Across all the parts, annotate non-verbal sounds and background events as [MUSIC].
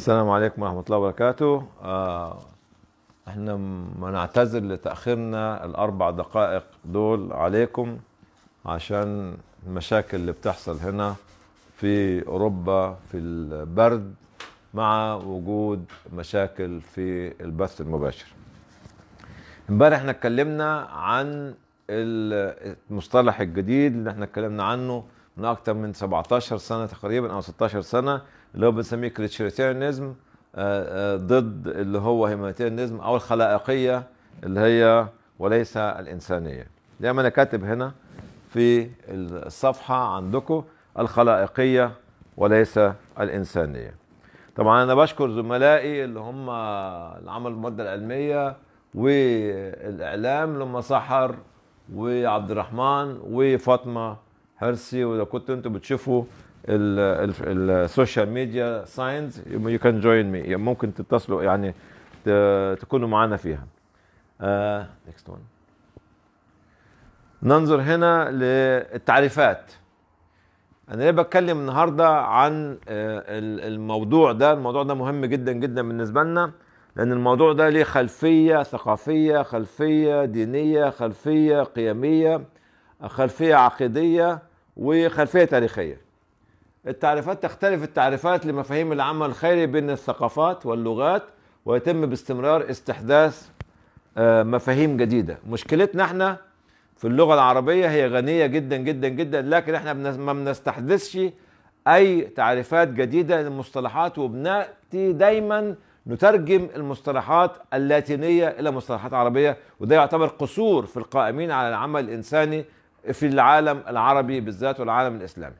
السلام عليكم ورحمة الله وبركاته آه احنا بنعتذر لتأخيرنا الأربع دقائق دول عليكم عشان المشاكل اللي بتحصل هنا في أوروبا في البرد مع وجود مشاكل في البث المباشر امبارح احنا اتكلمنا عن المصطلح الجديد اللي احنا اتكلمنا عنه من أكتر من 17 سنة تقريبا أو 16 سنة اللي هو بنسميه كريتشيريتيرنزم آه، آه، ضد اللي هو هيمانيتيرنزم او الخلائقيه اللي هي وليس الانسانيه زي ما انا كاتب هنا في الصفحه عندكم الخلائقيه وليس الانسانيه طبعا انا بشكر زملائي اللي هم اللي عملوا الماده العلميه والاعلام لما سحر وعبد الرحمن وفاطمه هرسي ولو كنتوا انتوا بتشوفوا السوشيال ميديا ساينز يو كان جوين مي ممكن تتصلوا يعني تكونوا معانا فيها نيكست آه، uh, ننظر هنا للتعريفات انا ليه بتكلم النهارده عن آه، الموضوع ده الموضوع ده مهم جدا جدا بالنسبه لنا لان الموضوع ده ليه خلفيه ثقافيه خلفيه دينيه خلفيه قيميه خلفيه عقيديه وخلفيه تاريخيه التعريفات تختلف التعريفات لمفاهيم العمل الخيري بين الثقافات واللغات ويتم باستمرار استحداث آه، مفاهيم جديدة مشكلتنا احنا في اللغة العربية هي غنية جدا جدا جدا لكن احنا ما بنستحدثش اي تعريفات جديدة للمصطلحات وبنأتي دايما نترجم المصطلحات اللاتينية الى مصطلحات عربية وده يعتبر قصور في القائمين على العمل الانساني في العالم العربي بالذات والعالم الاسلامي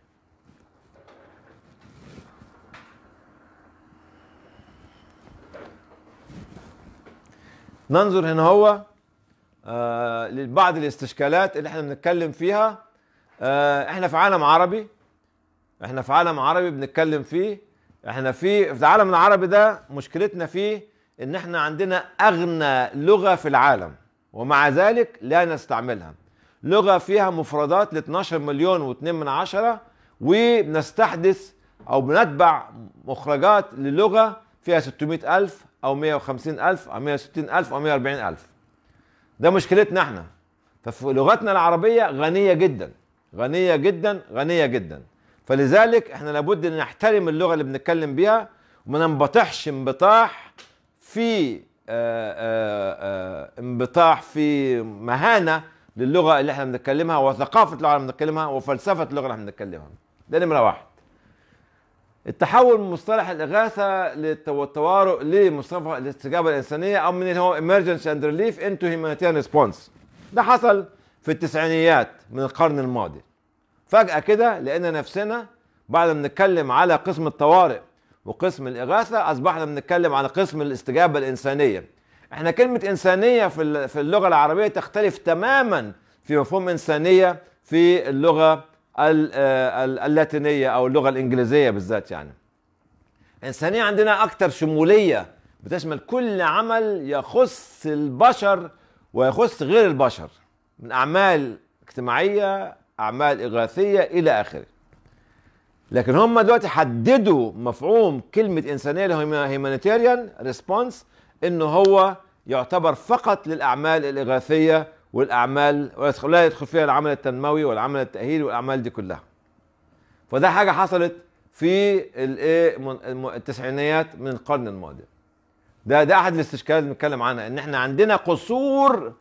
ننظر هنا هو آه، لبعض الاستشكالات اللي احنا بنتكلم فيها آه، احنا في عالم عربي احنا في عالم عربي بنتكلم فيه احنا في في العالم العربي ده مشكلتنا فيه ان احنا عندنا اغنى لغه في العالم ومع ذلك لا نستعملها لغه فيها مفردات ل 12 مليون و2 من عشرة وبنستحدث او بنتبع مخرجات للغه فيها 600 الف او 150 الف او 160 الف او 140 الف ده مشكلتنا احنا ففي لغتنا العربيه غنيه جدا غنيه جدا غنيه جدا فلذلك احنا لابد ان نحترم اللغه اللي بنتكلم بيها وما ننبطحش انبطاح في آه، آه، آه، انبطاح في مهانه للغه اللي احنا بنتكلمها وثقافه اللغه اللي بنتكلمها وفلسفه اللغه اللي احنا بنتكلمها ده نمره واحد التحول من مصطلح الاغاثه والتوارؤ لمصطلح الاستجابه الانسانيه او من اللي هو emergency and relief into humanitarian response ده حصل في التسعينيات من القرن الماضي فجاه كده لقينا نفسنا بعد ما بنتكلم على قسم الطوارئ وقسم الاغاثه اصبحنا بنتكلم على قسم الاستجابه الانسانيه احنا كلمه انسانيه في اللغه العربيه تختلف تماما في مفهوم انسانيه في اللغه آه، اللاتينيه او اللغه الانجليزيه بالذات يعني انسانيه عندنا اكثر شموليه بتشمل كل عمل يخص البشر ويخص غير البشر من اعمال اجتماعيه اعمال اغاثيه الى اخره لكن هم دلوقتي حددوا مفهوم كلمه انسانيه اللي هيومانيتيريان ريسبونس ان هو يعتبر فقط للاعمال الاغاثيه والاعمال ولا يدخل فيها العمل التنموي والعمل التاهيلي والاعمال دي كلها فده حاجه حصلت في الايه التسعينيات من القرن الماضي ده ده احد الاستشكالات اللي بنتكلم عنها ان احنا عندنا قصور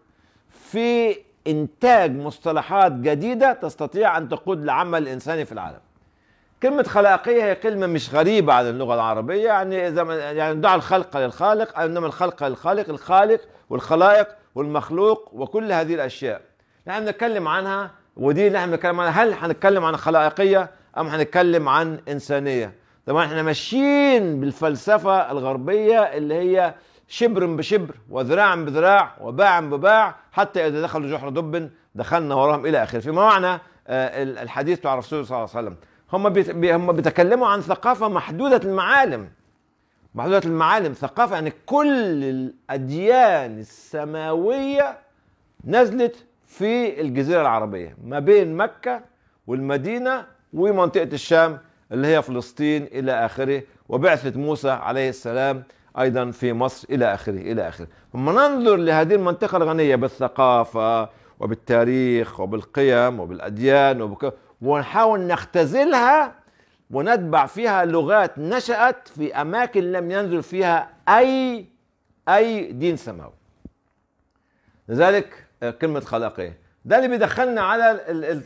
في انتاج مصطلحات جديده تستطيع ان تقود العمل الانساني في العالم كلمة خلاقية هي كلمة مش غريبة عن اللغة العربية يعني إذا يعني دع الخلق للخالق إنما الخلق للخالق الخالق والخلائق والمخلوق وكل هذه الاشياء نحن بنتكلم عنها ودي اللي احنا بنتكلم عنها هل هنتكلم عن خلائقيه ام هنتكلم عن انسانيه طبعا احنا ماشيين بالفلسفه الغربيه اللي هي شبر بشبر وذراع بذراع وباع بباع حتى اذا دخلوا جحر دب دخلنا وراهم الى اخره فيما معنى آه، الحديث عن الرسول صلى الله عليه وسلم هم هم بيتكلموا عن ثقافه محدوده المعالم معلومات المعالم ثقافة يعني كل الأديان السماوية نزلت في الجزيرة العربية ما بين مكة والمدينة ومنطقة الشام اللي هي فلسطين إلى آخره وبعثة موسى عليه السلام أيضا في مصر إلى آخره إلى آخره ثم ننظر لهذه المنطقة الغنية بالثقافة وبالتاريخ وبالقيم وبالأديان وبك... ونحاول نختزلها ونتبع فيها لغات نشأت في أماكن لم ينزل فيها أي أي دين سماوي لذلك آه، كلمة خلاقية ده اللي بيدخلنا على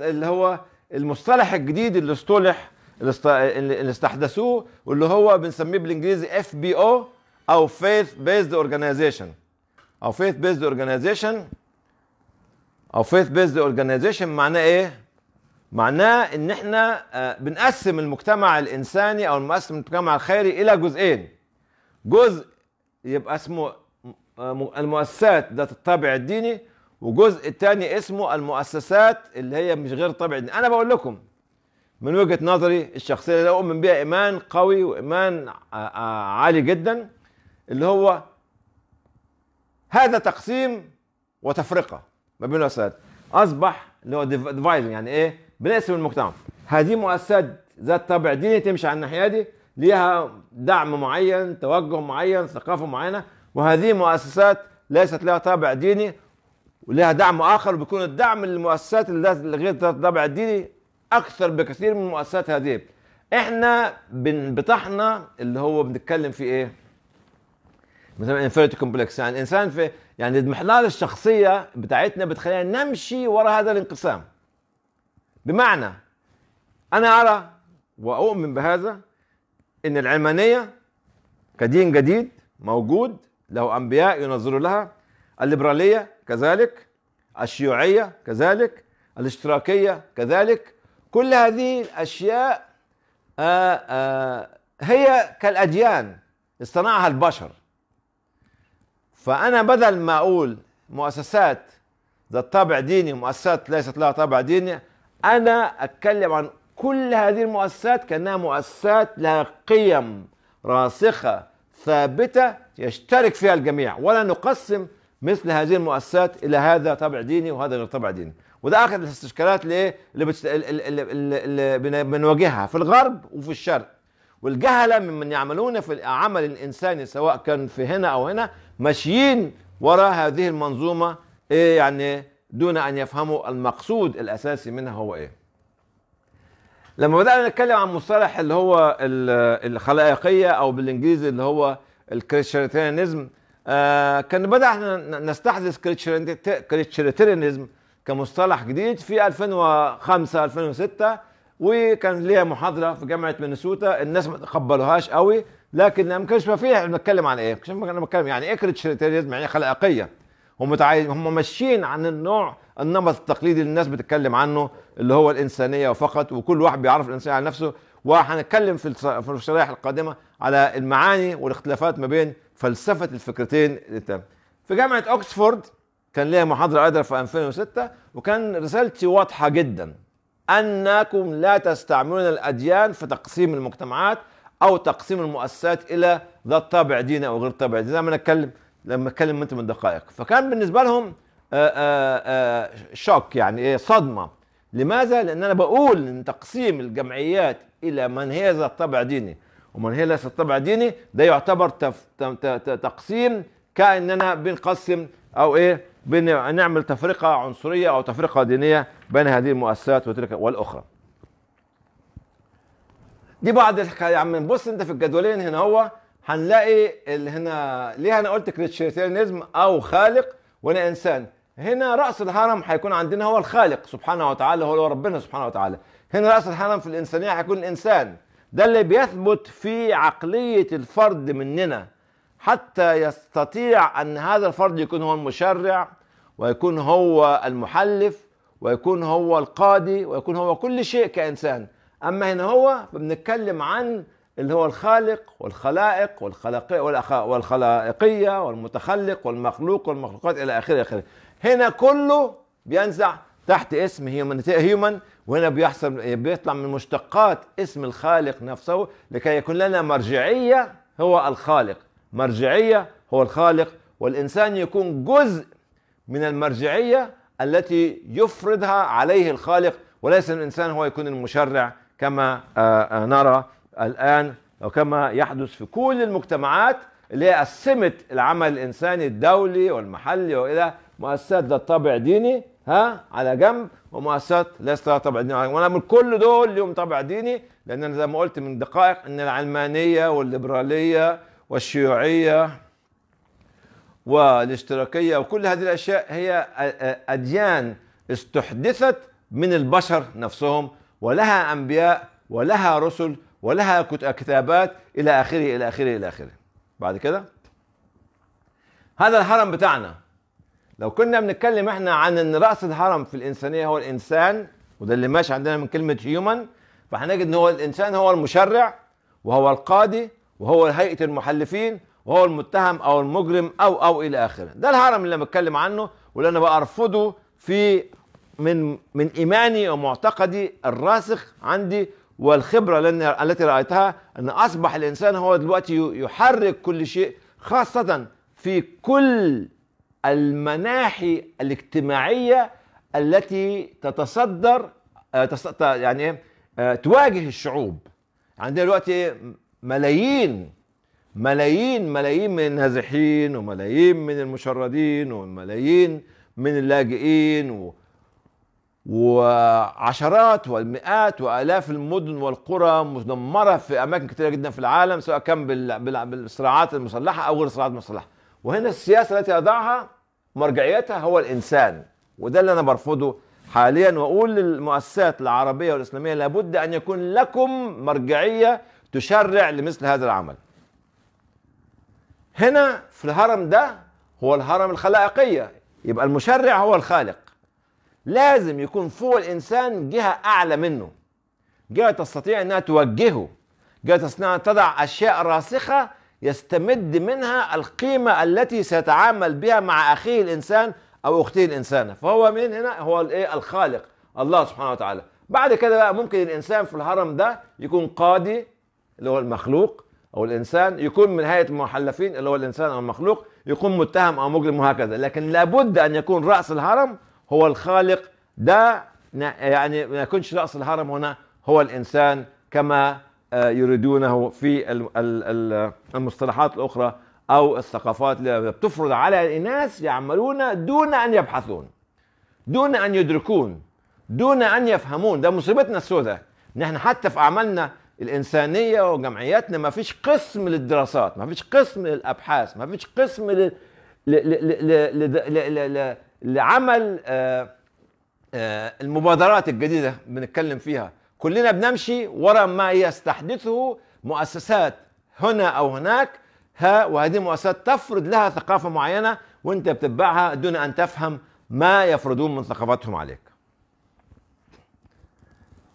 اللي هو المصطلح الجديد اللي اصطلح اللي استحدثوه واللي هو بنسميه بالانجليزي اف بي او او فيث بيزد اورجانيزيشن او فيث بيزد اورجانيزيشن او فيث بيزد اورجانيزيشن معناه ايه؟ معناه ان احنا آه، بنقسم المجتمع الانساني او بنقسم المجتمع الخيري الى جزئين جزء يبقى اسمه آه، المؤسسات ذات الطابع الديني وجزء الثاني اسمه المؤسسات اللي هي مش غير طابع ديني انا بقول لكم من وجهه نظري الشخصيه اللي اؤمن بها ايمان قوي وايمان آه، عالي جدا اللي هو هذا تقسيم وتفرقه ما بين الاسات اصبح اللي هو يعني ايه بنقسم المجتمع هذه مؤسسات ذات طابع ديني تمشي على الناحيه دي ليها دعم معين توجه معين ثقافه معينه وهذه مؤسسات ليست لها طابع ديني ولها دعم اخر وبيكون الدعم للمؤسسات اللي غير ذات طابع ديني اكثر بكثير من المؤسسات هذه احنا بطحنا اللي هو بنتكلم فيه ايه مثلا انفيرتي كومبلكس يعني الانسان في يعني المحناله الشخصيه بتاعتنا بتخلينا نمشي ورا هذا الانقسام بمعنى انا ارى واؤمن بهذا ان العلمانيه كدين جديد موجود له انبياء ينظروا لها الليبراليه كذلك الشيوعيه كذلك الاشتراكيه كذلك كل هذه الاشياء آآ آه، آآ آه، هي كالاديان اصطنعها البشر فانا بدل ما اقول مؤسسات ذات طابع ديني مؤسسات ليست لها طابع ديني انا اتكلم عن كل هذه المؤسسات كانها مؤسسات لها قيم راسخه ثابته يشترك فيها الجميع ولا نقسم مثل هذه المؤسسات الى هذا طابع ديني وهذا غير طابع ديني وده احد الاستشكالات لايه اللي, بتشت... اللي, اللي بنواجهها في الغرب وفي الشرق والجهله ممن يعملون في العمل الانساني سواء كان في هنا او هنا ماشيين وراء هذه المنظومه إيه يعني دون أن يفهموا المقصود الأساسي منها هو إيه لما بدأنا نتكلم عن مصطلح اللي هو الخلائقية أو بالإنجليزي اللي هو الكريتشريتيانيزم آه كان بدأ احنا نستحدث كريتشريتيانيزم كمصطلح جديد في 2005 2006 وكان ليها محاضره في جامعه مينيسوتا الناس ما تقبلوهاش قوي لكن ما كانش فيها بنتكلم عن ايه؟ كنا بنتكلم يعني ايه كريتشريتيريزم يعني خلائقيه ومتعايش هم ماشيين عن النوع النمط التقليدي اللي الناس بتتكلم عنه اللي هو الانسانيه فقط وكل واحد بيعرف الانسانيه على نفسه وهنتكلم في الشرائح القادمه على المعاني والاختلافات ما بين فلسفه الفكرتين التام. في جامعه اوكسفورد كان ليا محاضره قادره في 2006 وكان رسالتي واضحه جدا انكم لا تستعملون الاديان في تقسيم المجتمعات او تقسيم المؤسسات الى ذات طابع ديني او غير طابع ديني. زي ما نتكلم لما اتكلم انت من دقائق فكان بالنسبه لهم آه، آه، آه، شوك يعني ايه صدمه لماذا؟ لان انا بقول ان تقسيم الجمعيات الى من هي ذات طبع ديني ومن هي ليست طبع ديني ده يعتبر تف... ت... ت... تقسيم كاننا بنقسم او ايه بنعمل تفرقه عنصريه او تفرقه دينيه بين هذه المؤسسات وتلك والاخرى. دي بعض الحكايه يا يعني عم بص انت في الجدولين هنا هو هنلاقي اللي هنا ليه انا قلت كريتشيريتيرنزم او خالق وانا انسان هنا راس الهرم هيكون عندنا هو الخالق سبحانه وتعالى هو ربنا سبحانه وتعالى هنا راس الهرم في الانسانيه هيكون الانسان ده اللي بيثبت في عقليه الفرد مننا حتى يستطيع ان هذا الفرد يكون هو المشرع ويكون هو المحلف ويكون هو القاضي ويكون هو كل شيء كانسان اما هنا هو بنتكلم عن اللي هو الخالق والخلائق والخلائقية والخلائقية والمتخلق والمخلوق والمخلوقات إلى آخره آخره هنا كله بينزع تحت اسم هيومن وهنا بيحصل بيطلع من مشتقات اسم الخالق نفسه لكي يكون لنا مرجعية هو الخالق مرجعية هو الخالق والإنسان يكون جزء من المرجعية التي يفرضها عليه الخالق وليس الإنسان هو يكون المشرع كما آه، آه، نرى الآن وكما يحدث في كل المجتمعات اللي هي قسمت العمل الإنساني الدولي والمحلي وإلى مؤسسات ذات طابع ديني ها على جنب ومؤسسات ليست لها طابع ديني وانا من كل دول لهم طابع ديني لان انا زي ما قلت من دقائق ان العلمانيه والليبراليه والشيوعيه والاشتراكيه وكل هذه الاشياء هي اديان استحدثت من البشر نفسهم ولها انبياء ولها رسل ولها كتابات إلى آخره إلى آخره إلى آخره بعد كده هذا الهرم بتاعنا لو كنا بنتكلم احنا عن ان راس الهرم في الانسانيه هو الانسان وده اللي ماشي عندنا من كلمه هيومن فهنجد ان هو الانسان هو المشرع وهو القاضي وهو هيئه المحلفين وهو المتهم او المجرم او او الى اخره ده الهرم اللي انا بتكلم عنه واللي انا بارفضه في من من ايماني ومعتقدي الراسخ عندي والخبرة التي رأيتها أن أصبح الإنسان هو دلوقتي يحرك كل شيء خاصة في كل المناحي الاجتماعية التي تتصدر آه، يعني آه، تواجه الشعوب عندنا يعني دلوقتي ملايين ملايين ملايين من النازحين وملايين من المشردين وملايين من اللاجئين وعشرات والمئات والاف المدن والقرى مدمره في اماكن كثيره جدا في العالم سواء كان بالصراعات المسلحه او غير الصراعات المسلحه وهنا السياسه التي اضعها مرجعيتها هو الانسان وده اللي انا برفضه حاليا واقول للمؤسسات العربيه والاسلاميه لابد ان يكون لكم مرجعيه تشرع لمثل هذا العمل هنا في الهرم ده هو الهرم الخلائقيه يبقى المشرع هو الخالق لازم يكون فوق الانسان جهه اعلى منه جهه تستطيع انها توجهه جهه تستطيع انها تضع اشياء راسخه يستمد منها القيمه التي سيتعامل بها مع اخيه الانسان او اخته الانسانه فهو من هنا هو الايه الخالق الله سبحانه وتعالى بعد كده بقى ممكن الانسان في الهرم ده يكون قاضي اللي هو المخلوق او الانسان يكون من هيئه المحلفين اللي هو الانسان او المخلوق يكون متهم او مجرم وهكذا لكن لابد ان يكون راس الهرم هو الخالق ده يعني ما يكونش رأس الهرم هنا هو الإنسان كما آه، يريدونه في المصطلحات الأخرى أو الثقافات اللي بتفرض على الناس يعملون دون أن يبحثون دون أن يدركون دون أن يفهمون ده مصيبتنا السوداء نحن حتى في أعمالنا الإنسانية وجمعياتنا ما فيش قسم للدراسات ما فيش قسم للأبحاث ما فيش قسم لل... لعمل آه، آه، المبادرات الجديده بنتكلم فيها كلنا بنمشي وراء ما يستحدثه مؤسسات هنا او هناك ها وهذه مؤسسات تفرض لها ثقافه معينه وانت بتتبعها دون ان تفهم ما يفرضون من ثقافتهم عليك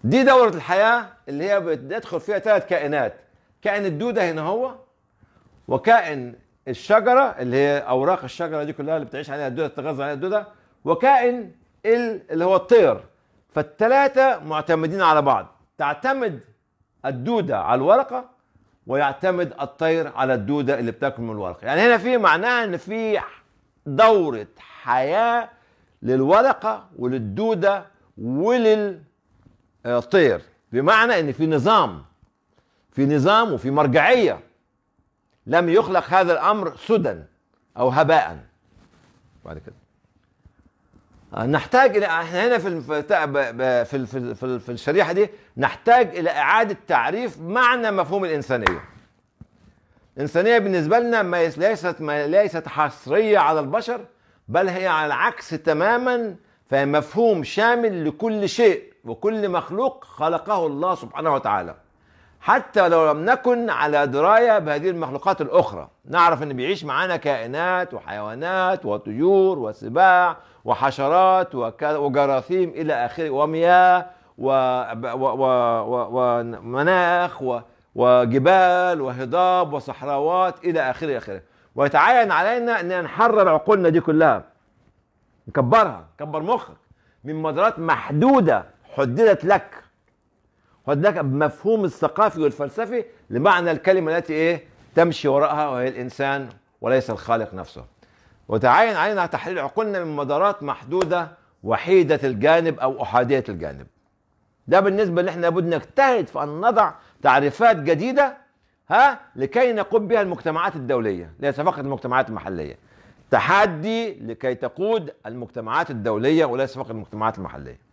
دي دورة الحياة اللي هي بتدخل فيها ثلاث كائنات كائن الدودة هنا هو وكائن الشجره اللي هي اوراق الشجره دي كلها اللي بتعيش عليها الدوده تتغذى عليها الدوده وكائن اللي هو الطير فالثلاثه معتمدين على بعض تعتمد الدوده على الورقه ويعتمد الطير على الدوده اللي بتاكل من الورقه يعني هنا في معناها ان في دوره حياه للورقه وللدوده وللطير بمعنى ان في نظام في نظام وفي مرجعيه لم يخلق هذا الأمر سدى أو هباء بعد كده آه، نحتاج الى احنا هنا في في في في الشريحه دي نحتاج الى اعاده تعريف معنى مفهوم الانسانيه. الانسانيه بالنسبه لنا ما ليست ما ليست حصريه على البشر بل هي على العكس تماما فهي مفهوم شامل لكل شيء وكل مخلوق خلقه الله سبحانه وتعالى. حتى لو لم نكن على دراية بهذه المخلوقات الأخرى نعرف أن بيعيش معنا كائنات وحيوانات وطيور وسباع وحشرات وجراثيم إلى آخره ومياه ومناخ وجبال وهضاب وصحراوات إلى آخره آخره ويتعين علينا أن نحرر عقولنا دي كلها نكبرها نكبر مخك من مدارات محدودة حددت لك فده مفهوم الثقافي والفلسفي لمعنى الكلمة التي إيه تمشي وراءها وهي الإنسان وليس الخالق نفسه وتعين علينا تحليل عقولنا من مدارات محدودة وحيدة الجانب أو أحادية الجانب ده بالنسبة اللي احنا لابد نجتهد في أن نضع تعريفات جديدة ها لكي نقوم بها المجتمعات الدولية ليس فقط المجتمعات المحلية تحدي لكي تقود المجتمعات الدولية وليس فقط المجتمعات المحلية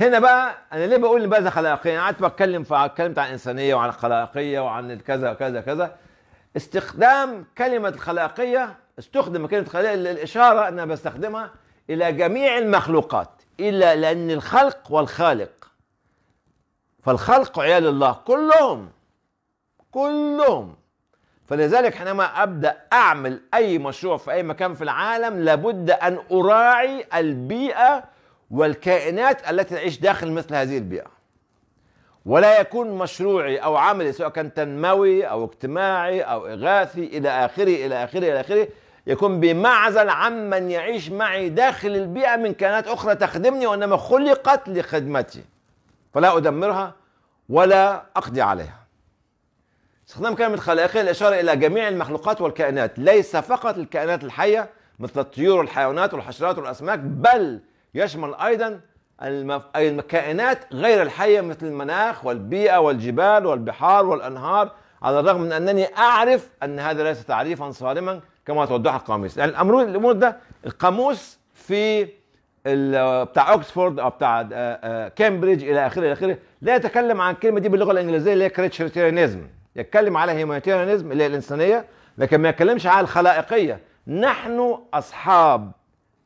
هنا بقى انا ليه بقول نبذه خلاقيه انا قعدت بتكلم في اتكلمت عن الانسانيه وعن الخلاقيه وعن كذا وكذا كذا استخدام كلمه الخلاقيه استخدم كلمه الخلاقيه للاشاره انا بستخدمها الى جميع المخلوقات الا لان الخلق والخالق فالخلق عيال الله كلهم كلهم فلذلك حينما ابدا اعمل اي مشروع في اي مكان في العالم لابد ان اراعي البيئه والكائنات التي تعيش داخل مثل هذه البيئة ولا يكون مشروعي أو عملي سواء كان تنموي أو اجتماعي أو إغاثي إلى آخره إلى آخره إلى آخره يكون بمعزل عمن يعيش معي داخل البيئة من كائنات أخرى تخدمني وإنما خلقت لخدمتي فلا أدمرها ولا أقضي عليها استخدام كلمة خلائقية الإشارة إلى جميع المخلوقات والكائنات ليس فقط الكائنات الحية مثل الطيور والحيوانات والحشرات والأسماك بل يشمل أيضا الكائنات غير الحية مثل المناخ والبيئة والجبال والبحار والأنهار على الرغم من أنني أعرف أن هذا ليس تعريفا صارما كما توضح القاموس يعني الأمر الأمور ده القاموس في آه، بتاع اوكسفورد او بتاع آه، آه، كامبريدج الى اخره الى اخره لا يتكلم عن الكلمه دي باللغه الانجليزيه اللي هي كريتشريتيريانيزم يتكلم على هيومانيتيريانيزم اللي هي الانسانيه لكن ما يتكلمش على الخلائقيه نحن اصحاب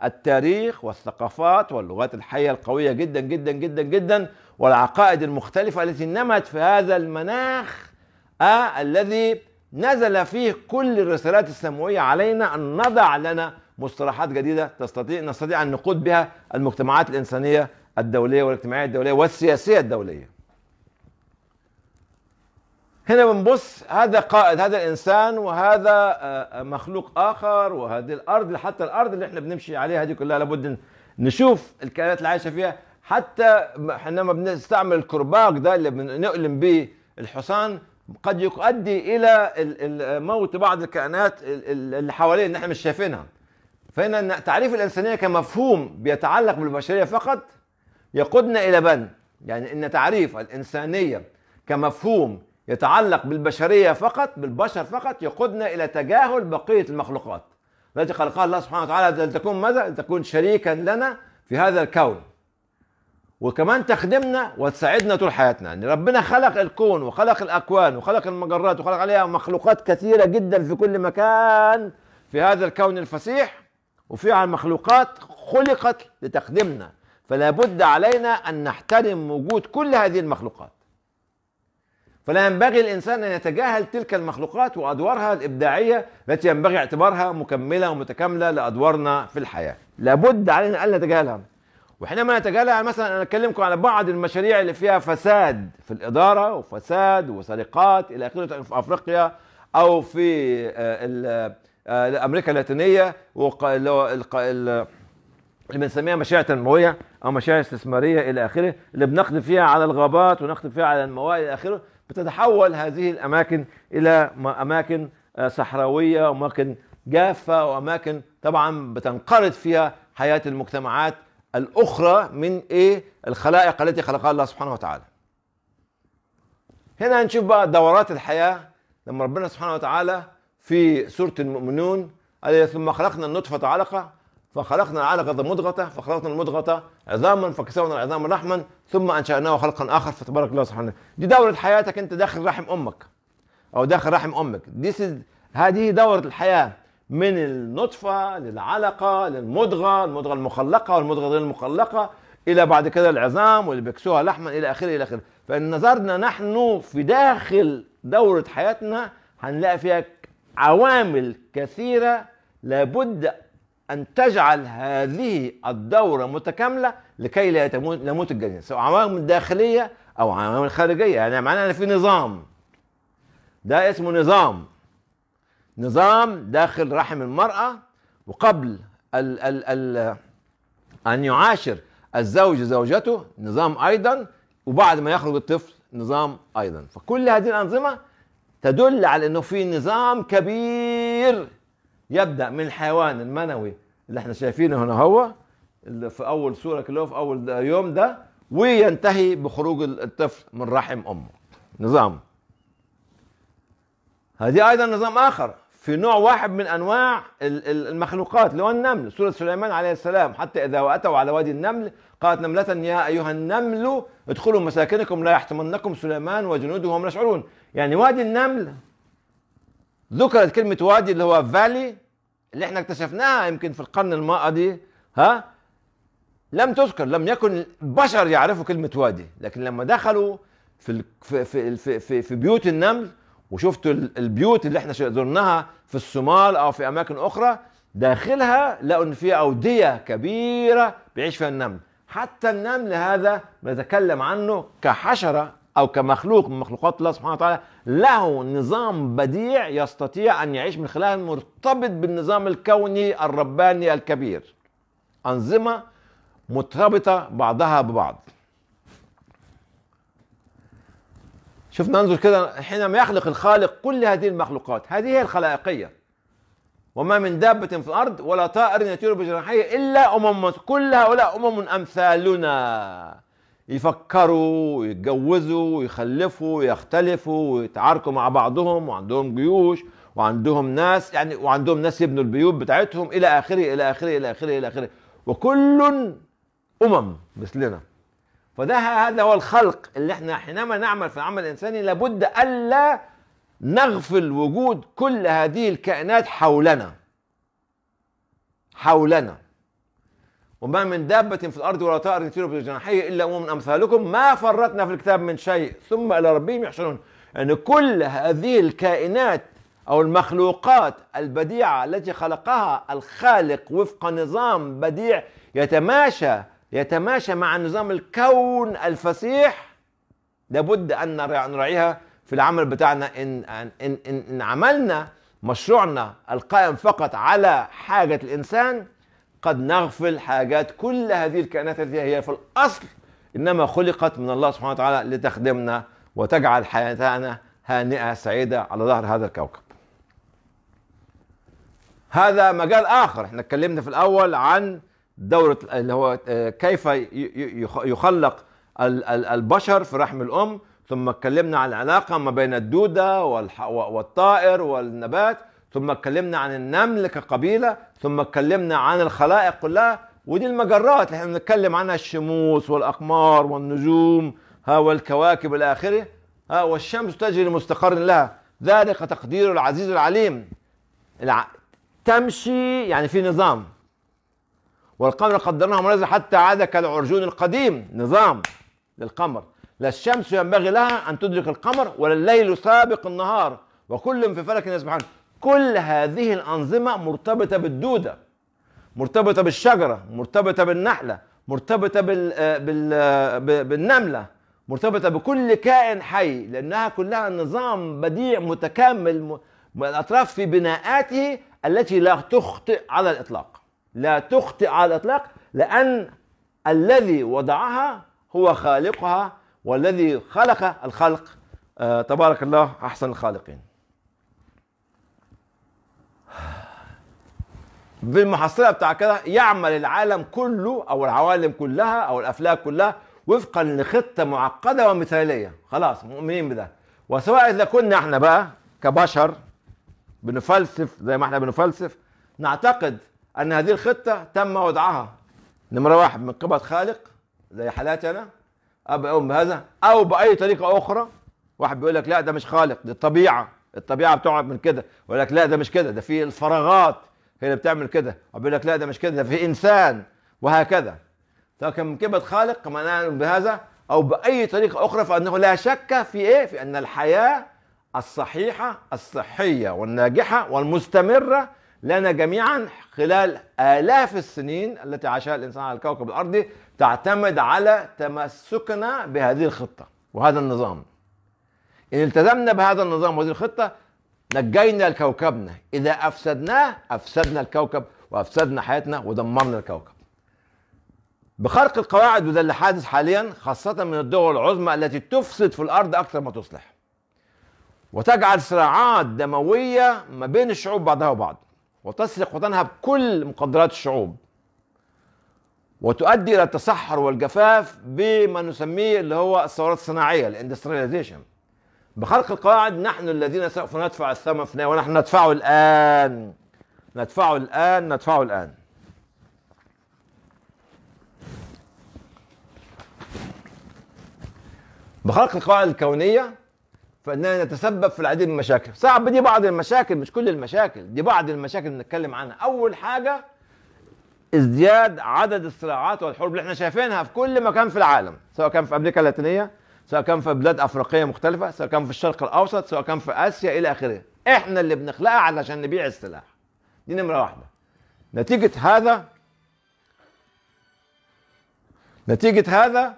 التاريخ والثقافات واللغات الحية القوية جدا جدا جدا جدا والعقائد المختلفة التي نمت في هذا المناخ آه الذي نزل فيه كل الرسالات السماوية علينا أن نضع لنا مصطلحات جديدة تستطيع نستطيع أن نقود بها المجتمعات الإنسانية الدولية والاجتماعية الدولية والسياسية الدولية هنا بنبص هذا قائد هذا الانسان وهذا آه، آه، مخلوق اخر وهذه الارض حتى الارض اللي احنا بنمشي عليها دي كلها لابد نشوف الكائنات اللي عايشه فيها حتى احنا لما بنستعمل الكرباج ده اللي بنؤلم به الحصان قد يؤدي الى موت بعض الكائنات اللي حوالينا اللي احنا مش شايفينها فهنا تعريف الانسانيه كمفهوم بيتعلق بالبشريه فقط يقودنا الى بن يعني ان تعريف الانسانيه كمفهوم يتعلق بالبشرية فقط بالبشر فقط يقودنا إلى تجاهل بقية المخلوقات التي خلقها الله سبحانه وتعالى لتكون ماذا؟ لتكون شريكا لنا في هذا الكون وكمان تخدمنا وتساعدنا طول حياتنا يعني ربنا خلق الكون وخلق الأكوان وخلق المجرات وخلق عليها مخلوقات كثيرة جدا في كل مكان في هذا الكون الفسيح وفيها المخلوقات خلقت لتخدمنا فلا بد علينا أن نحترم وجود كل هذه المخلوقات فلا ينبغي الإنسان أن يتجاهل تلك المخلوقات وأدوارها الإبداعية التي ينبغي اعتبارها مكملة ومتكاملة لأدوارنا في الحياة لابد علينا ان نتجاهلها وحينما نتجاهلها يعني مثلا أنا أكلمكم على بعض المشاريع اللي فيها فساد في الإدارة وفساد وسرقات إلى آخره يعني في أفريقيا أو في آه، آه، أمريكا اللاتينية اللي بنسميها مشاريع تنموية أو مشاريع استثمارية إلى آخره اللي بنقضي فيها على الغابات ونقضي فيها على المواد إلى آخره بتتحول هذه الأماكن إلى أماكن آه، صحراوية وأماكن جافة وأماكن طبعا بتنقرض فيها حياة المجتمعات الأخرى من إيه الخلائق التي خلقها الله سبحانه وتعالى هنا نشوف بقى دورات الحياة لما ربنا سبحانه وتعالى في سورة المؤمنون قال ثم خلقنا النطفة علقة فخلقنا العلقة مضغة فخلقنا المضغة عظاما فكسونا العظام لحما ثم أنشأناه خلقا آخر فتبارك الله سبحانه دي دورة حياتك أنت داخل رحم أمك أو داخل رحم أمك دي هذه دورة الحياة من النطفة للعلقة للمضغة المضغة المخلقة والمضغة غير المخلقة إلى بعد كده العظام واللي بيكسوها لحما إلى آخره إلى آخره فإن نظرنا نحن في داخل دورة حياتنا هنلاقي فيها عوامل كثيرة لابد أن تجعل هذه الدورة متكاملة لكي لا يموت الجنين سواء عوامل داخلية أو عوامل خارجية يعني معناها أن في نظام ده اسمه نظام نظام داخل رحم المرأة وقبل ال ال ال أن يعاشر الزوج زوجته نظام أيضا وبعد ما يخرج الطفل نظام أيضا فكل هذه الأنظمة تدل على أنه في نظام كبير يبدا من الحيوان المنوي اللي احنا شايفينه هنا هو اللي في اول سوره اللي هو في اول يوم ده وينتهي بخروج الطفل من رحم امه نظام هذه ايضا نظام اخر في نوع واحد من انواع المخلوقات اللي هو النمل سوره سليمان عليه السلام حتى اذا اتوا على وادي النمل قالت نملة يا ايها النمل ادخلوا مساكنكم لا يحتمنكم سليمان وجنوده وهم لا يشعرون يعني وادي النمل ذكرت كلمة وادي اللي هو فالي اللي احنا اكتشفناها يمكن في القرن الماضي ها لم تذكر لم يكن بشر يعرفوا كلمة وادي لكن لما دخلوا في في في في, في بيوت النمل وشفتوا البيوت اللي احنا زرناها في الصومال او في اماكن اخرى داخلها لقوا ان في اوديه كبيره بيعيش فيها النمل حتى النمل هذا بنتكلم عنه كحشره أو كمخلوق من مخلوقات الله سبحانه وتعالى له نظام بديع يستطيع أن يعيش من خلاله مرتبط بالنظام الكوني الرباني الكبير أنظمة مرتبطة بعضها ببعض شوف ننظر كده حينما يخلق الخالق كل هذه المخلوقات هذه هي الخلائقية وما من دابة في الأرض ولا طائر يطير بجناحيه إلا أمم كل هؤلاء أمم أمثالنا يفكروا ويتجوزوا ويخلفوا ويختلفوا ويتعاركوا مع بعضهم وعندهم جيوش وعندهم ناس يعني وعندهم ناس يبنوا البيوت بتاعتهم الى اخره الى اخره الى اخره الى اخره وكل امم مثلنا فده هذا هو الخلق اللي احنا حينما نعمل في العمل الانساني لابد الا نغفل وجود كل هذه الكائنات حولنا حولنا وما من دابة في الأرض ولا طائر يطير بجناحيه إلا أمم أمثالكم ما فرطنا في الكتاب من شيء ثم إلى ربهم يحشرون أن يعني كل هذه الكائنات أو المخلوقات البديعة التي خلقها الخالق وفق نظام بديع يتماشى يتماشى مع نظام الكون الفسيح لابد أن نراعيها في العمل بتاعنا إن, إن, إن, إن عملنا مشروعنا القائم فقط على حاجة الإنسان قد نغفل حاجات كل هذه الكائنات التي هي في الأصل إنما خلقت من الله سبحانه وتعالى لتخدمنا وتجعل حياتنا هانئة سعيدة على ظهر هذا الكوكب هذا مجال آخر احنا اتكلمنا في الأول عن دورة اللي هو آه، كيف يخلق البشر في رحم الأم ثم اتكلمنا عن العلاقة ما بين الدودة والطائر والنبات ثم اتكلمنا عن النمل كقبيله ثم اتكلمنا عن الخلائق كلها ودي المجرات اللي احنا بنتكلم عنها الشموس والاقمار والنجوم ها والكواكب الى اخره ها والشمس تجري لمستقر لها ذلك تقدير العزيز العليم الع... تمشي يعني في نظام والقمر قدرناه منازل حتى عاد كالعرجون القديم نظام للقمر لا الشمس ينبغي لها ان تدرك القمر ولا الليل سابق النهار وكل في فلك يسبحون كل هذه الأنظمة مرتبطة بالدودة مرتبطة بالشجرة مرتبطة بالنحلة مرتبطة بال... آه، بال... آه، بالنملة مرتبطة بكل كائن حي لأنها كلها نظام بديع متكامل م... الأطراف في بناءاته التي لا تخطئ على الإطلاق لا تخطئ على الإطلاق لأن الذي وضعها هو خالقها والذي خلق الخلق آه تبارك الله أحسن الخالقين بالمحصله بتاع كده يعمل العالم كله او العوالم كلها او الافلاك كلها وفقا لخطه معقده ومثاليه خلاص مؤمنين بده وسواء اذا كنا احنا بقى كبشر بنفلسف زي ما احنا بنفلسف نعتقد ان هذه الخطه تم وضعها نمره واحد من قبل خالق زي حالاتي انا اب ام بهذا او باي طريقه اخرى واحد بيقول لك لا ده مش خالق دي الطبيعه الطبيعه بتقعد من كده ويقول لك لا ده مش كده ده في الفراغات هي اللي بتعمل كده وبيقول لك لا ده مش كده ده في انسان وهكذا لكن من كلمه خالق كما نعلم بهذا او باي طريقه اخرى فانه لا شك في ايه في ان الحياه الصحيحه الصحيه والناجحه والمستمره لنا جميعا خلال آلاف السنين التي عاشها الإنسان على الكوكب الأرضي تعتمد على تمسكنا بهذه الخطة وهذا النظام إن التزمنا بهذا النظام وهذه الخطة نجينا الكوكبنا إذا أفسدناه أفسدنا الكوكب وأفسدنا حياتنا ودمرنا الكوكب بخرق القواعد وده اللي حادث حاليا خاصة من الدول العظمى التي تفسد في الأرض أكثر ما تصلح وتجعل صراعات دموية ما بين الشعوب بعضها وبعض وتسرق وطنها بكل مقدرات الشعوب وتؤدي إلى التصحر والجفاف بما نسميه اللي هو الثورات الصناعية الاندستريزيشن بخلق القواعد نحن الذين سوف ندفع الثمن في ونحن ندفعه الآن ندفعه الآن ندفعه الآن بخلق القواعد الكونية فإننا نتسبب في العديد من المشاكل صعب دي بعض المشاكل مش كل المشاكل دي بعض المشاكل بنتكلم عنها أول حاجة ازدياد عدد الصراعات والحروب اللي احنا شايفينها في كل مكان في العالم سواء كان في أمريكا اللاتينية سواء كان في بلاد افريقيه مختلفه سواء كان في الشرق الاوسط سواء كان في اسيا الى اخره احنا اللي بنخلقها علشان نبيع السلاح دي نمره واحده نتيجه هذا نتيجه هذا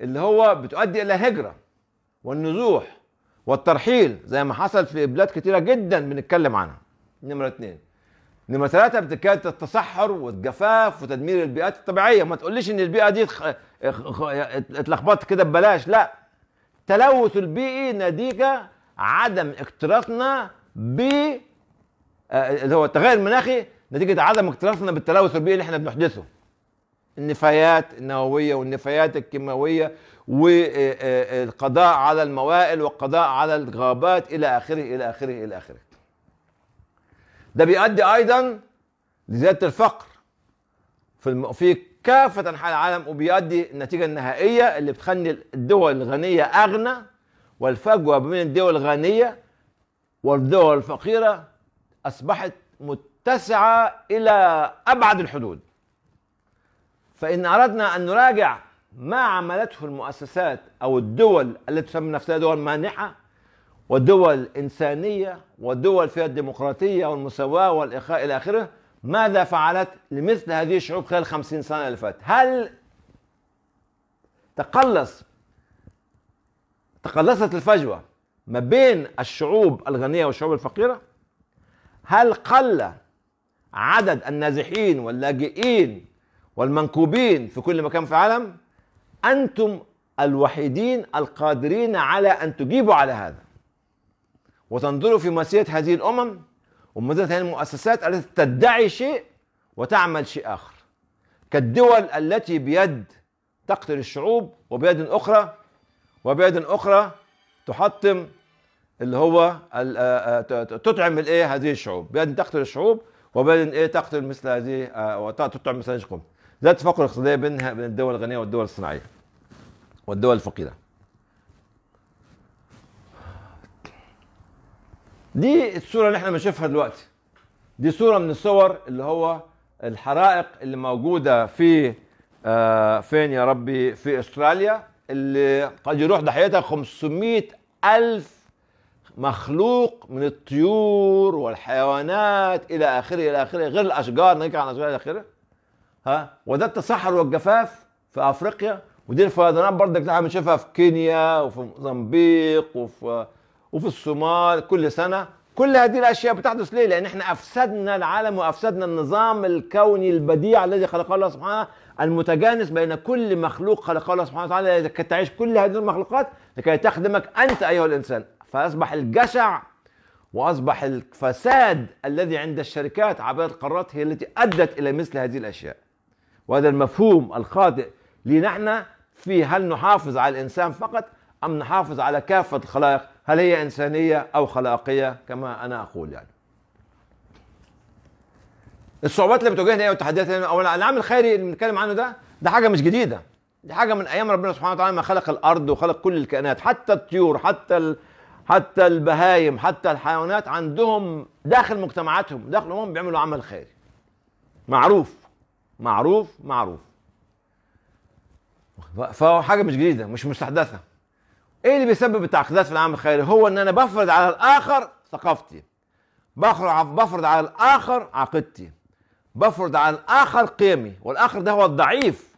اللي هو بتؤدي الى هجره والنزوح والترحيل زي ما حصل في بلاد كتيره جدا بنتكلم عنها نمره اتنين نمرة ثلاثة بتكاد التصحر والجفاف وتدمير البيئات الطبيعية ما تقوليش ان البيئة دي اتلخبطت كده ببلاش لا التلوث البيئي نتيجة عدم اكتراثنا ب آه، اللي هو التغير المناخي نتيجة عدم اكتراثنا بالتلوث البيئي اللي احنا بنحدثه النفايات النووية والنفايات الكيماوية والقضاء آه، آه، على الموائل والقضاء على الغابات إلى آخره إلى آخره إلى آخره ده بيؤدي أيضا لزيادة الفقر في في كافة أنحاء العالم وبيؤدي النتيجة النهائية اللي بتخلي الدول الغنية أغنى والفجوة بين الدول الغنية والدول الفقيرة أصبحت متسعة إلى أبعد الحدود فإن أردنا أن نراجع ما عملته المؤسسات أو الدول التي تسمى نفسها دول مانحة ودول إنسانية ودول فيها الديمقراطية والمساواة والإخاء إلى آخره ماذا فعلت لمثل هذه الشعوب خلال خمسين سنة اللي فاتت هل تقلص تقلصت الفجوة ما بين الشعوب الغنية والشعوب الفقيرة هل قل عدد النازحين واللاجئين والمنكوبين في كل مكان في العالم أنتم الوحيدين القادرين على أن تجيبوا على هذا وتنظروا في مسيرة هذه الأمم ومثل هذه المؤسسات التي تدعي شيء وتعمل شيء آخر كالدول التي بيد تقتل الشعوب وبيد أخرى وبيد أخرى تحطم اللي هو آه، آه، تطعم الايه هذه الشعوب بيد تقتل الشعوب وبيد ايه تقتل مثل هذه آه، وتطعم مثل هذه الشعوب ذات الفقر الاقتصادي بين الدول الغنيه والدول الصناعيه والدول الفقيره دي الصوره اللي احنا بنشوفها دلوقتي دي صوره من الصور اللي هو الحرائق اللي موجوده في آه فين يا ربي في استراليا اللي قد يروح ضحيتها 500 ألف مخلوق من الطيور والحيوانات إلى آخره إلى آخره غير الأشجار نحكي عن الأشجار إلى آخره ها وده التصحر والجفاف في أفريقيا ودي الفيضانات برضك احنا بنشوفها في كينيا وفي موزمبيق وفي وفي الصومال كل سنه كل هذه الاشياء بتحدث ليه؟ لان احنا افسدنا العالم وافسدنا النظام الكوني البديع الذي خلقه الله سبحانه المتجانس بين كل مخلوق خلقه الله سبحانه وتعالى لكي تعيش كل هذه المخلوقات لكي تخدمك انت ايها الانسان فاصبح الجشع واصبح الفساد الذي عند الشركات عبر القارات هي التي ادت الى مثل هذه الاشياء وهذا المفهوم الخاطئ لنحن في هل نحافظ على الانسان فقط ام نحافظ على كافه الخلائق هل هي إنسانية أو خلاقية كما أنا أقول يعني الصعوبات اللي بتواجهنا هي والتحديات او العمل الخيري اللي بنتكلم عنه ده ده حاجه مش جديده دي حاجه من ايام ربنا سبحانه وتعالى ما خلق الارض وخلق كل الكائنات حتى الطيور حتى ال... حتى البهايم حتى الحيوانات عندهم داخل مجتمعاتهم داخل أمهم بيعملوا عمل خيري معروف معروف معروف فهو حاجه مش جديده مش مستحدثه ايه اللي بيسبب التعقيدات في العمل الخيري هو ان انا بفرض على الاخر ثقافتي بفرض على الاخر عقيدتي بفرض على الاخر قيمي والاخر ده هو الضعيف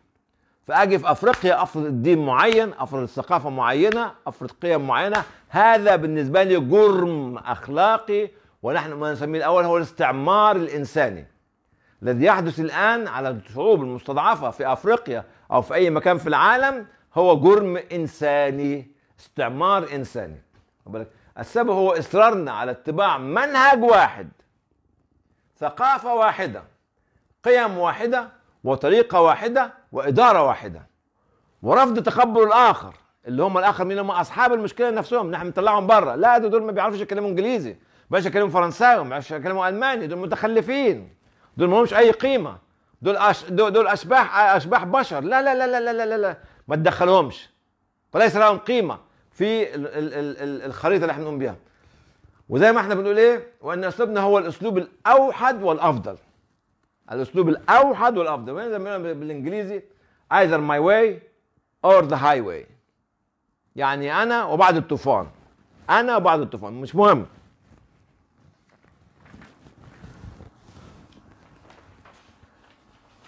فاجي في افريقيا افرض الدين معين افرض ثقافه معينه افرض قيم معينه هذا بالنسبه لي جرم اخلاقي ونحن ما نسميه الاول هو الاستعمار الانساني الذي يحدث الان على الشعوب المستضعفه في افريقيا او في اي مكان في العالم هو جرم انساني استعمار انساني السبب هو اصرارنا على اتباع منهج واحد ثقافه واحده قيم واحده وطريقه واحده واداره واحده ورفض تقبل الاخر اللي هم الاخر مين هم اصحاب المشكله نفسهم نحن نطلعهم بره لا دول ما بيعرفوش يتكلموا انجليزي بيعرفوش يتكلموا فرنساوي ما بيعرفوش يتكلموا الماني دول متخلفين دول ما لهمش اي قيمه دول أش... دول اشباح اشباح بشر لا لا لا لا لا لا لا ما تدخلهمش فليس لهم قيمه في الخريطه اللي احنا بنقوم بيها وزي ما احنا بنقول ايه وان اسلوبنا هو الاسلوب الاوحد والافضل الاسلوب الاوحد والافضل زي ما بالانجليزي either my way or the highway يعني انا وبعد الطوفان انا وبعد الطوفان مش مهم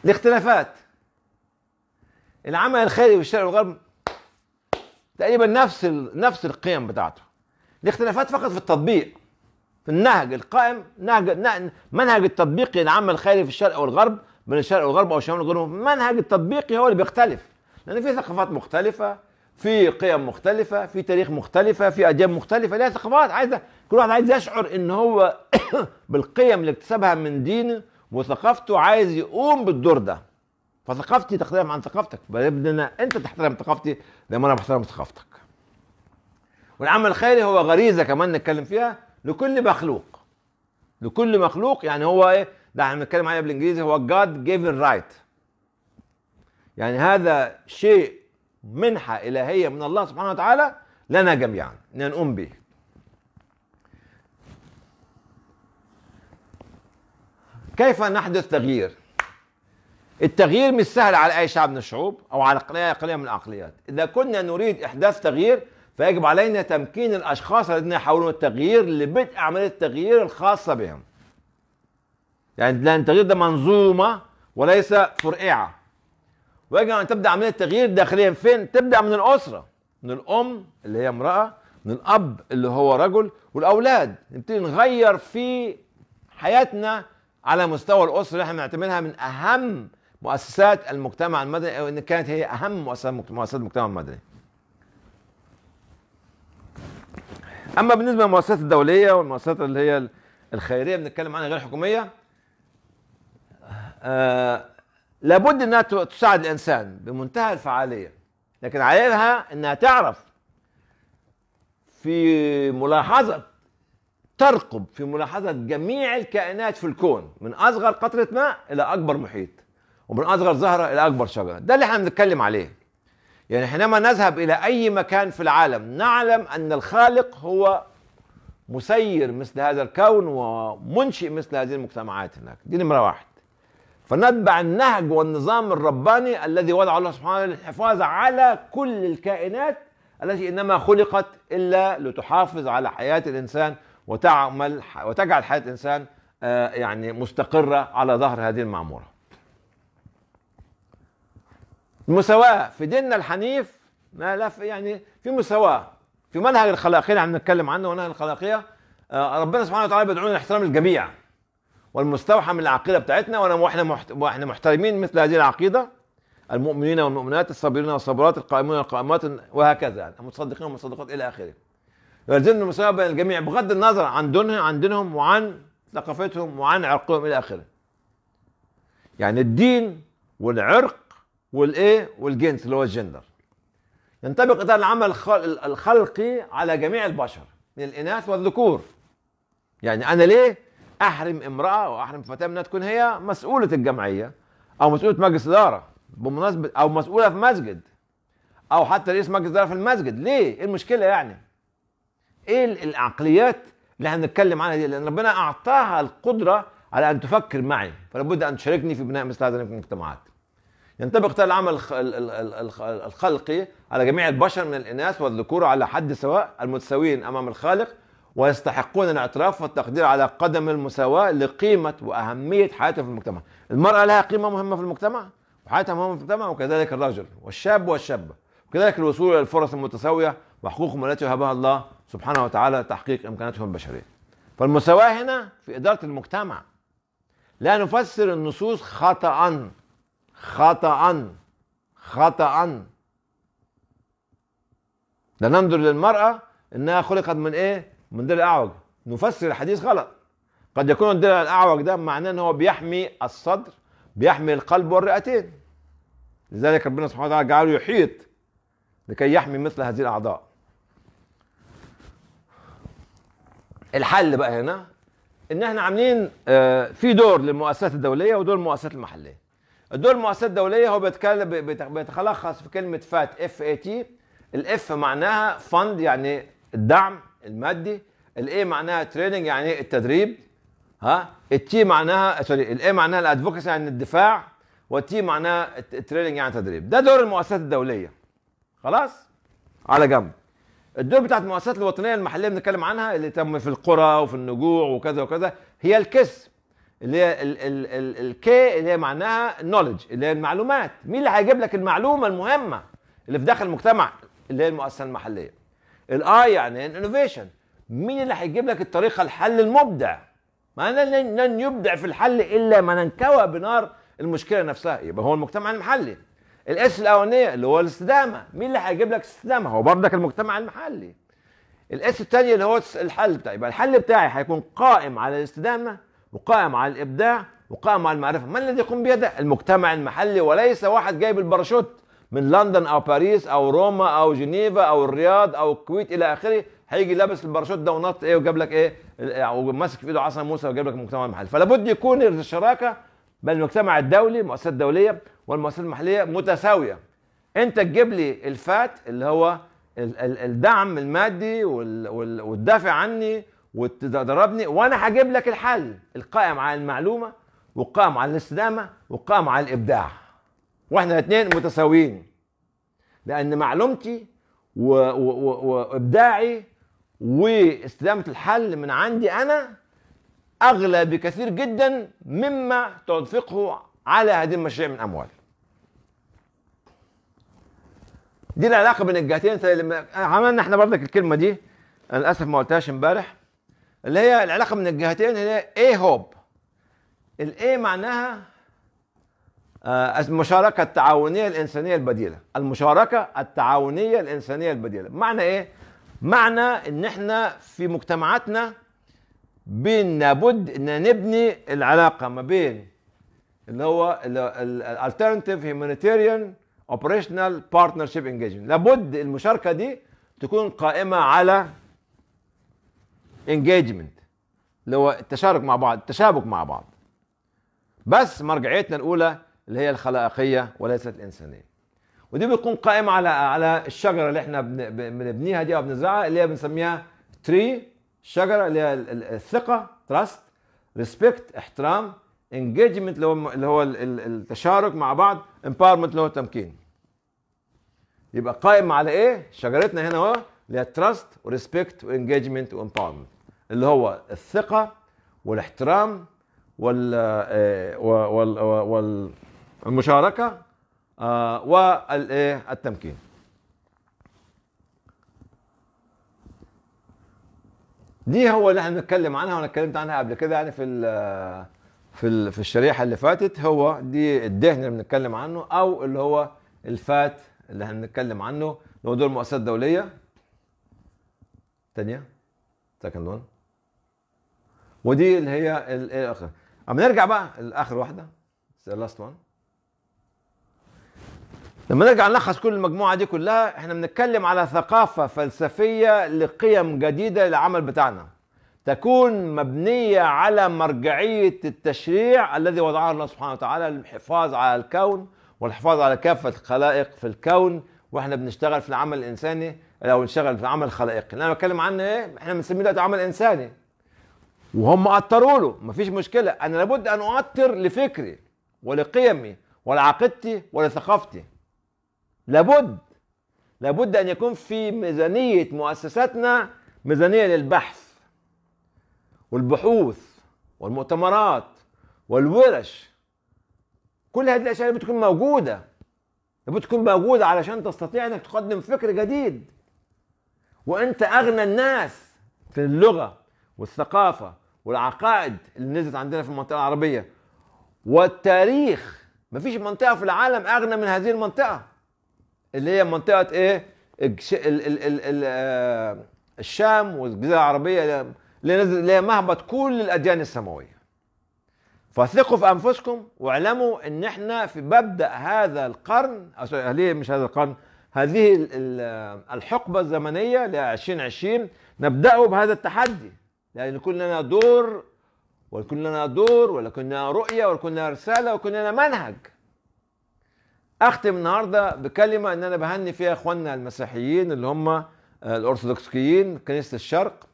الاختلافات العمل الخيري في الشرق والغرب تقريبا نفس ال... نفس القيم بتاعته الاختلافات فقط في التطبيق في النهج القائم نهج منهج التطبيقي للعمل الخيري في الشرق والغرب بين الشرق والغرب او الشمال وغيرهم منهج التطبيقي هو اللي بيختلف لان في ثقافات مختلفه في قيم مختلفه في تاريخ مختلفه في اديان مختلفه ليها ثقافات عايزه كل واحد عايز يشعر ان هو [COUGHS] بالقيم اللي اكتسبها من دينه وثقافته عايز يقوم بالدور ده فثقافتي تختلف عن ثقافتك فبدنا انت تحترم ثقافتي زي ما انا بحترم ثقافتك والعمل الخيري هو غريزه كمان نتكلم فيها لكل مخلوق لكل مخلوق يعني هو ايه ده احنا بنتكلم عليه بالانجليزي هو God given right يعني هذا شيء منحة إلهية من الله سبحانه وتعالى لنا جميعا أن نقوم به كيف نحدث تغيير التغيير مش سهل على أي شعب من الشعوب أو على قرية قرية من العقليات إذا كنا نريد إحداث تغيير فيجب علينا تمكين الأشخاص الذين يحاولون التغيير لبدء عملية التغيير الخاصة بهم يعني لأن التغيير ده منظومة وليس فرقعة ويجب أن تبدأ عملية التغيير داخليا فين؟ تبدأ من الأسرة من الأم اللي هي امرأة من الأب اللي هو رجل والأولاد نبتدي نغير في حياتنا على مستوى الأسرة اللي احنا بنعتبرها من أهم مؤسسات المجتمع المدني او ان كانت هي اهم مؤسسات مؤسسات المجتمع المدني اما بالنسبه للمؤسسات الدوليه والمؤسسات اللي هي الخيريه بنتكلم عنها غير حكوميه آه لابد انها تساعد الانسان بمنتهى الفعاليه لكن عليها انها تعرف في ملاحظه ترقب في ملاحظه جميع الكائنات في الكون من اصغر قطره ماء الى اكبر محيط ومن اصغر زهره الى اكبر شجره ده اللي احنا بنتكلم عليه يعني حينما نذهب الى اي مكان في العالم نعلم ان الخالق هو مسير مثل هذا الكون ومنشئ مثل هذه المجتمعات هناك دي نمره واحد فنتبع النهج والنظام الرباني الذي وضعه الله سبحانه للحفاظ على كل الكائنات التي انما خلقت الا لتحافظ على حياه الانسان وتعمل وتجعل حياه الانسان آه، يعني مستقره على ظهر هذه المعموره المساواة في ديننا الحنيف ما لا في يعني في مساواة في منهج الخلاقية اللي نتكلم عنه منهج الخلاقية آه، ربنا سبحانه وتعالى بيدعونا لاحترام الجميع والمستوحى من العقيدة بتاعتنا واحنا واحنا محترمين مثل هذه العقيدة المؤمنين والمؤمنات الصابرين والصابرات القائمون والقائمات وهكذا يعني المتصدقين والمتصدقات إلى آخره يلزمنا المساواة بين الجميع بغض النظر عن دونهم عن دينهم وعن ثقافتهم وعن عرقهم إلى آخره يعني الدين والعرق والايه والجنس اللي هو الجندر ينطبق اطار العمل الخلقي على جميع البشر من الاناث والذكور يعني انا ليه احرم امراه واحرم فتاه انها تكون هي مسؤوله الجمعيه او مسؤوله مجلس اداره بمناسبه او مسؤوله في مسجد او حتى رئيس مجلس اداره في المسجد ليه ايه المشكله يعني ايه العقليات اللي احنا بنتكلم عنها دي لان ربنا اعطاها القدره على ان تفكر معي فلابد ان تشاركني في بناء مثل هذه المجتمعات ينطبق ترى العمل الخلقي على جميع البشر من الإناث والذكور على حد سواء المتساويين أمام الخالق ويستحقون الاعتراف والتقدير على قدم المساواة لقيمة وأهمية حياتهم في المجتمع المرأة لها قيمة مهمة في المجتمع وحياتها مهمة في المجتمع وكذلك الرجل والشاب والشابة وكذلك الوصول إلى الفرص المتساوية وحقوقهم التي وهبها الله سبحانه وتعالى لتحقيق إمكاناتهم البشرية فالمساواة هنا في إدارة المجتمع لا نفسر النصوص خطأ خطأ خطأ ننظر للمرأة انها خلقت من ايه؟ من دل الاعوج نفسر الحديث غلط قد يكون الدرع الاعوج ده معناه ان هو بيحمي الصدر بيحمي القلب والرئتين لذلك ربنا سبحانه وتعالى جعله يحيط لكي يحمي مثل هذه الاعضاء الحل بقى هنا ان احنا عاملين آه، في دور للمؤسسات الدوليه ودور للمؤسسات المحليه دول مؤسسات دوليه هو بيتكلم بيتلخص في كلمه فات اف اي تي الاف معناها فند يعني الدعم المادي الاي معناها تريننج يعني التدريب ها التي معناها سوري الاي معناها الادفوكسي يعني الدفاع والتي معناها التريننج يعني تدريب ده دور المؤسسات الدوليه خلاص على جنب الدور بتاعت المؤسسات الوطنيه المحليه بنتكلم عنها اللي تم في القرى وفي النجوع وكذا وكذا هي الكسب اللي هي ال ال ال الكي اللي هي معناها نولج اللي هي المعلومات مين اللي هيجيب لك المعلومه المهمه اللي في داخل المجتمع اللي هي المؤسسه المحليه الاي يعني الانوفيشن مين اللي هيجيب لك الطريقه الحل المبدع ما لن يبدع في الحل الا من انكوى بنار المشكله نفسها يبقى هو المجتمع المحلي الاس الاولانيه اللي هو الاستدامه مين اللي هيجيب لك الاستدامه هو برضك المجتمع المحلي الاس الثانيه اللي هو الحل بتاعي يبقى الحل بتاعي هيكون قائم على الاستدامه وقائم على الابداع وقائم على المعرفه من الذي يقوم بهذا المجتمع المحلي وليس واحد جايب الباراشوت من لندن او باريس او روما او جنيفا او الرياض او الكويت الى اخره هيجي لابس الباراشوت ده ونط ايه وجاب لك ايه وماسك في ايده عصا موسى وجاب لك المجتمع المحلي فلا بد يكون الشراكه بين المجتمع الدولي المؤسسات الدوليه والمؤسسات المحليه متساويه انت تجيب لي الفات اللي هو الدعم المادي والدافع عني وتضربني وانا هجيب لك الحل القائم على المعلومه والقائم على الاستدامه والقائم على الابداع واحنا الاثنين متساويين لان معلومتي وابداعي واستدامه الحل من عندي انا اغلى بكثير جدا مما تنفقه على هذه المشاريع من اموال دي العلاقه بين الجهتين طيب، عملنا احنا برضك الكلمه دي انا للاسف ما قلتهاش امبارح اللي هي العلاقه من الجهتين اللي هي اي هوب الاي معناها آه، المشاركة التعاونية الإنسانية البديلة المشاركة التعاونية الإنسانية البديلة معنى إيه؟ معنى إن إحنا في مجتمعاتنا لابد إن نبني العلاقة ما بين اللي هو الالترنتيف هيومانيتيريان اوبريشنال بارتنرشيب انجيجمنت لابد المشاركه دي تكون قائمه على انجيجمنت اللي هو التشارك مع بعض التشابك مع بعض بس مرجعيتنا الاولى اللي هي الخلائقيه وليست الانسانيه ودي بتكون قائمه على على الشجره اللي احنا بنبنيها دي او بنزرعها اللي هي بنسميها تري الشجره اللي هي الثقه تراست ريسبكت احترام انجيجمنت اللي هو اللي هو التشارك مع بعض امباورمنت اللي هو التمكين يبقى قائم على ايه شجرتنا هنا اهو اللي هي تراست وريسبكت وانجيجمنت وامباورمنت اللي هو الثقه والاحترام وال آه، وال وال والمشاركه آه، والتمكين آه، دي هو اللي احنا بنتكلم عنها وانا اتكلمت عنها قبل كده يعني في في في الشريحه اللي فاتت هو دي الدهن اللي بنتكلم عنه او اللي هو الفات اللي هنتكلم عنه اللي هو دور مؤسسات دوليه الثانيه سكند وان ودي اللي هي إيه الاخر اما نرجع بقى لاخر واحده لاست وان لما نرجع نلخص كل المجموعه دي كلها احنا بنتكلم على ثقافه فلسفيه لقيم جديده للعمل بتاعنا تكون مبنيه على مرجعيه التشريع الذي وضعه الله سبحانه وتعالى للحفاظ على الكون والحفاظ على كافه الخلائق في الكون واحنا بنشتغل في العمل الانساني لو انشغل في عمل خلائقي اللي انا بتكلم عنه ايه احنا بنسميه دلوقتي عمل انساني وهم اطروا له مفيش مشكله انا لابد ان اقطر لفكري ولقيمي ولعقيدتي ولثقافتي لابد لابد ان يكون في ميزانيه مؤسساتنا ميزانيه للبحث والبحوث والمؤتمرات والورش كل هذه الاشياء اللي بتكون موجوده لابد تكون موجوده علشان تستطيع انك تقدم فكر جديد وانت اغنى الناس في اللغه والثقافه والعقائد اللي نزلت عندنا في المنطقه العربيه والتاريخ ما فيش منطقه في العالم اغنى من هذه المنطقه اللي هي منطقه ايه الجش... ال... ال... ال... ال... آه، الشام والجزيره العربيه اللي نزل اللي هي مهبط كل الاديان السماويه فثقوا في انفسكم واعلموا ان احنا في مبدا هذا القرن آه، ليه مش هذا القرن هذه الحقبة الزمنية ل 2020 نبدأ بهذا التحدي لأن يكون لنا دور ويكون لنا دور ولكن لنا رؤية ولكن لنا رسالة ويكون لنا منهج أختم النهاردة بكلمة أن أنا بهني فيها إخواننا المسيحيين اللي هم آه، الأرثوذكسيين كنيسة الشرق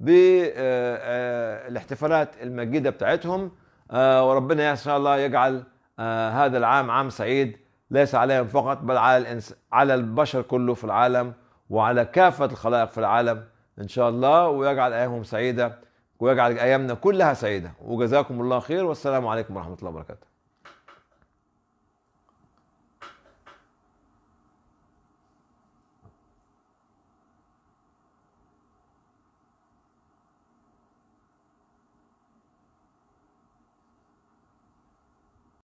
بالاحتفالات آه، آه، المجيدة بتاعتهم وربنا إن شاء الله يجعل هذا العام عام سعيد ليس عليهم فقط بل على الإنس على البشر كله في العالم وعلى كافة الخلائق في العالم إن شاء الله ويجعل أيامهم سعيدة ويجعل أيامنا كلها سعيدة وجزاكم الله خير والسلام عليكم ورحمة الله وبركاته